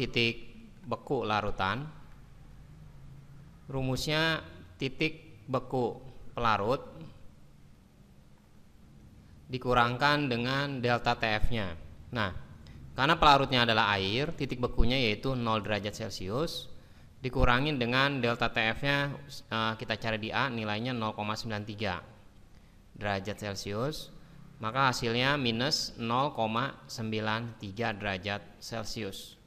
titik beku larutan rumusnya titik beku pelarut dikurangkan dengan delta TF-nya nah karena pelarutnya adalah air titik bekunya yaitu 0 derajat celcius dikurangin dengan delta TF-nya eh, kita cari di A nilainya 0,93 derajat celcius maka hasilnya minus 0,93 derajat celcius